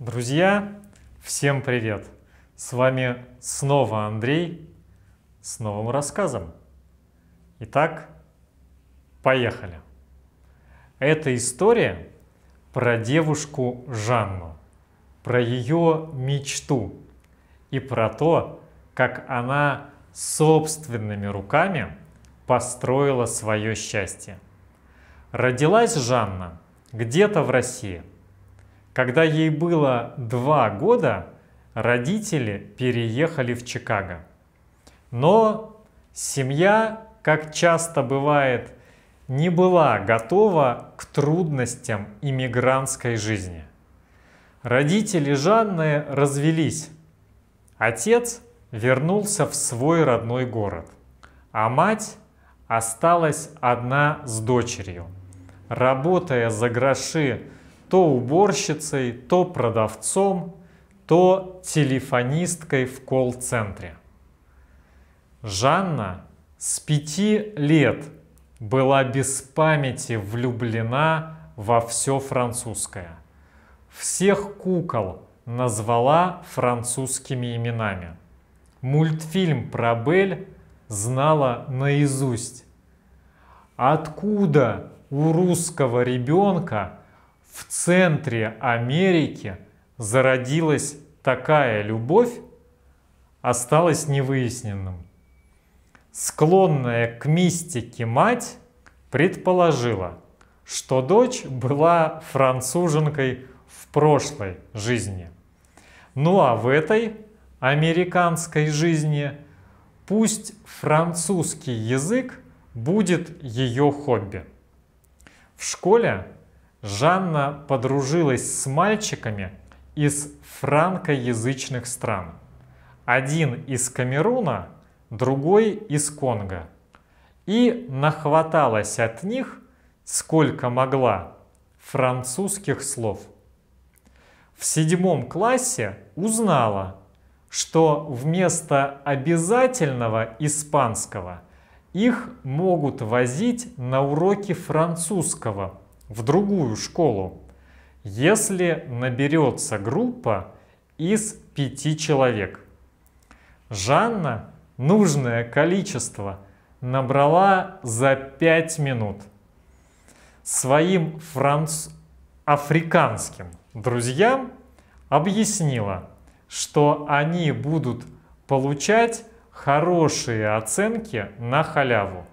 Друзья, всем привет! С вами снова Андрей с новым рассказом. Итак, поехали. Это история про девушку Жанну, про ее мечту и про то, как она собственными руками построила свое счастье. Родилась Жанна где-то в России – когда ей было два года, родители переехали в Чикаго. Но семья, как часто бывает, не была готова к трудностям иммигрантской жизни. Родители Жанны развелись. Отец вернулся в свой родной город, а мать осталась одна с дочерью. Работая за гроши то уборщицей, то продавцом, то телефонисткой в колл-центре. Жанна с пяти лет была без памяти влюблена во все французское. Всех кукол назвала французскими именами. Мультфильм про Бель знала наизусть. Откуда у русского ребенка в центре Америки зародилась такая любовь, осталось невыясненным. Склонная к мистике мать предположила, что дочь была француженкой в прошлой жизни. Ну а в этой американской жизни пусть французский язык будет ее хобби. В школе Жанна подружилась с мальчиками из франкоязычных стран. Один из Камеруна, другой из Конго. И нахваталась от них, сколько могла, французских слов. В седьмом классе узнала, что вместо обязательного испанского их могут возить на уроки французского в другую школу, если наберется группа из пяти человек. Жанна нужное количество набрала за пять минут. Своим франц... африканским друзьям объяснила, что они будут получать хорошие оценки на халяву,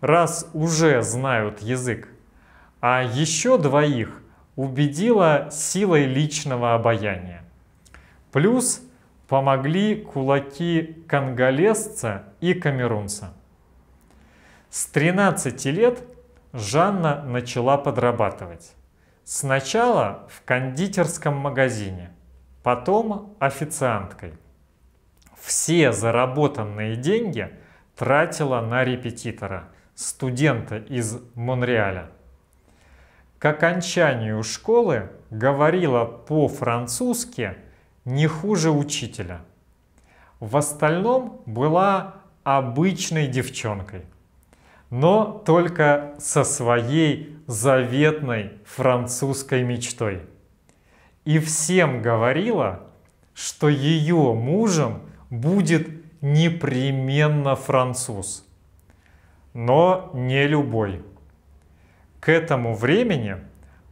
раз уже знают язык а еще двоих убедила силой личного обаяния. Плюс помогли кулаки конголезца и камерунца. С 13 лет Жанна начала подрабатывать. Сначала в кондитерском магазине, потом официанткой. Все заработанные деньги тратила на репетитора, студента из Монреаля к окончанию школы говорила по-французски не хуже учителя. В остальном была обычной девчонкой, но только со своей заветной французской мечтой. И всем говорила, что ее мужем будет непременно француз, но не любой к этому времени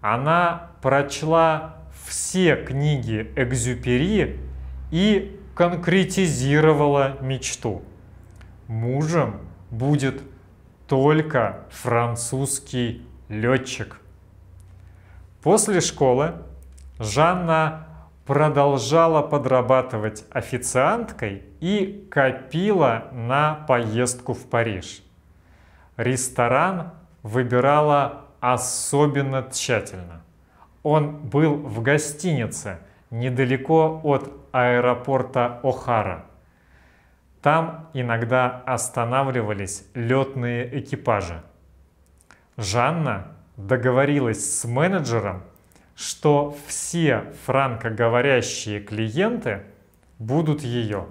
она прочла все книги Экзюпери и конкретизировала мечту. Мужем будет только французский летчик. После школы Жанна продолжала подрабатывать официанткой и копила на поездку в Париж. Ресторан выбирала особенно тщательно. Он был в гостинице недалеко от аэропорта О'Хара. Там иногда останавливались летные экипажи. Жанна договорилась с менеджером, что все франкоговорящие клиенты будут ее.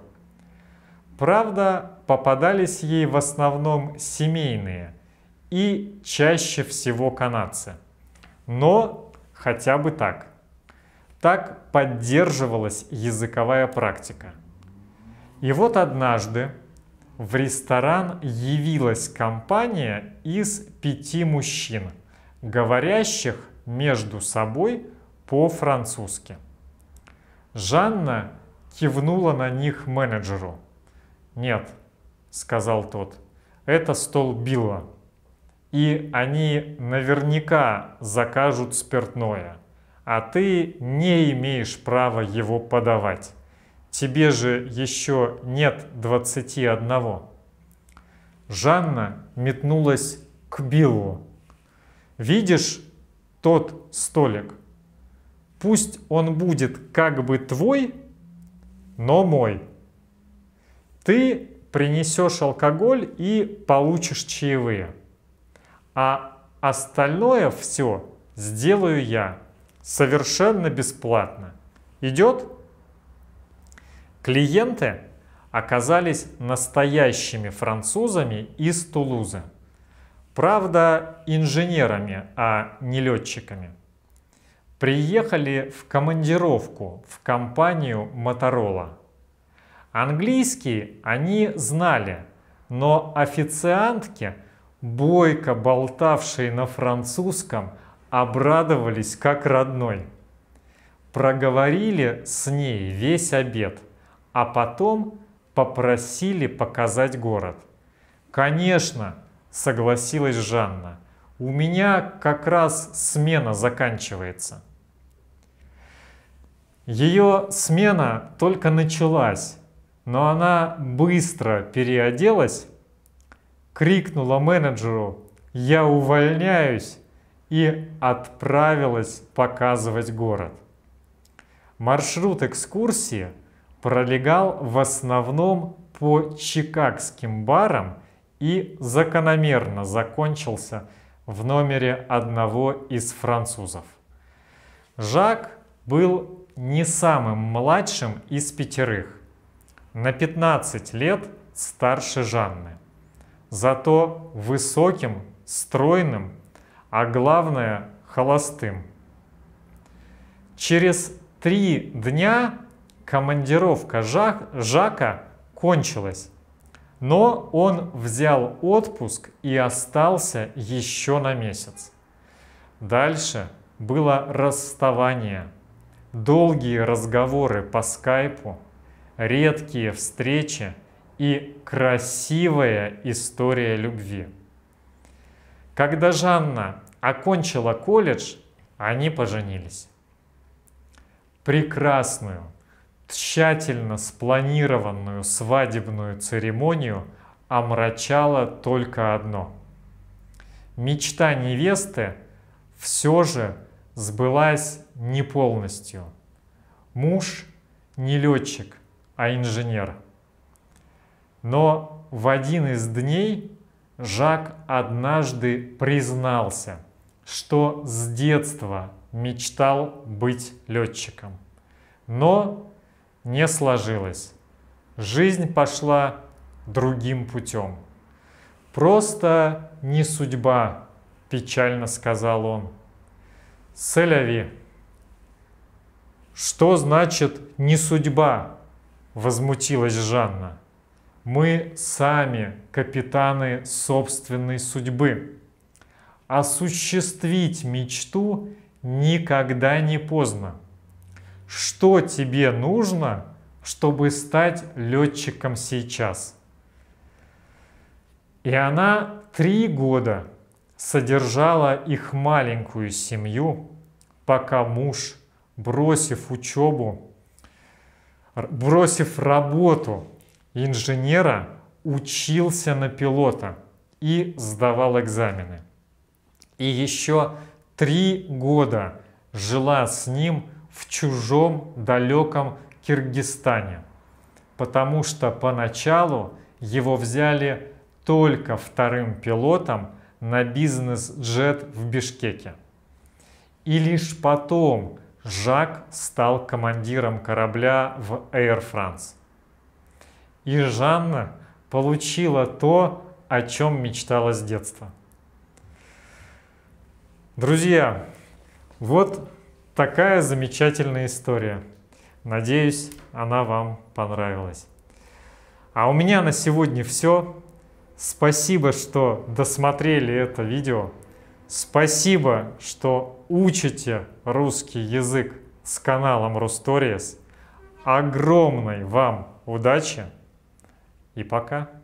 Правда, попадались ей в основном семейные – и чаще всего канадцы. Но хотя бы так. Так поддерживалась языковая практика. И вот однажды в ресторан явилась компания из пяти мужчин, говорящих между собой по-французски. Жанна кивнула на них менеджеру. «Нет», — сказал тот, — «это стол Билла» и они наверняка закажут спиртное, а ты не имеешь права его подавать. Тебе же еще нет 21. Жанна метнулась к Биллу. Видишь тот столик? Пусть он будет как бы твой, но мой. Ты принесешь алкоголь и получишь чаевые а остальное все сделаю я совершенно бесплатно. Идет? Клиенты оказались настоящими французами из Тулузы, Правда, инженерами, а не летчиками. Приехали в командировку в компанию Моторола. Английский они знали, но официантки – бойко болтавшие на французском, обрадовались как родной. Проговорили с ней весь обед, а потом попросили показать город. «Конечно», — согласилась Жанна, — «у меня как раз смена заканчивается». Ее смена только началась, но она быстро переоделась крикнула менеджеру «Я увольняюсь!» и отправилась показывать город. Маршрут экскурсии пролегал в основном по чикагским барам и закономерно закончился в номере одного из французов. Жак был не самым младшим из пятерых, на 15 лет старше Жанны зато высоким, стройным, а главное холостым. Через три дня командировка Жак, Жака кончилась, но он взял отпуск и остался еще на месяц. Дальше было расставание, долгие разговоры по скайпу, редкие встречи – и красивая история любви. Когда Жанна окончила колледж, они поженились. Прекрасную, тщательно спланированную свадебную церемонию омрачало только одно. Мечта невесты все же сбылась не полностью. Муж не летчик, а инженер – но в один из дней Жак однажды признался, что с детства мечтал быть летчиком. Но не сложилось. Жизнь пошла другим путем. Просто не судьба, печально сказал он. Селяви. Что значит не судьба? Возмутилась Жанна. Мы сами капитаны собственной судьбы. Осуществить мечту никогда не поздно. Что тебе нужно, чтобы стать летчиком сейчас? И она три года содержала их маленькую семью, пока муж, бросив учебу, бросив работу, инженера учился на пилота и сдавал экзамены. И еще три года жила с ним в чужом далеком Киргизстане, потому что поначалу его взяли только вторым пилотом на бизнес-джет в Бишкеке. И лишь потом Жак стал командиром корабля в Air France. И Жанна получила то, о чем мечтала с детства. Друзья, вот такая замечательная история. Надеюсь, она вам понравилась. А у меня на сегодня все. Спасибо, что досмотрели это видео. Спасибо, что учите русский язык с каналом Русторис. Огромной вам удачи! И пока.